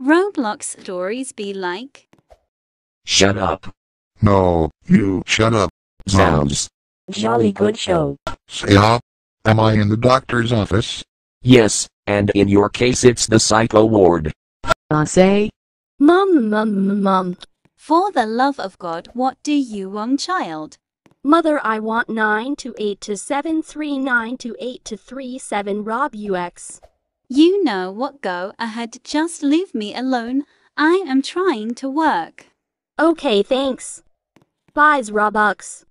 Roblox stories be like? Shut up. No, you shut up. Sounds. Jolly good show. Say up. Am I in the doctor's office? Yes, and in your case it's the psycho ward. I say? Mum, mum, mum. For the love of God, what do you want, child? Mother, I want 9 to 8 to 7, 3, 9 to 8 to 3, 7, Rob UX. You know what, go ahead, just leave me alone. I am trying to work. Okay, thanks. Bye, Robux.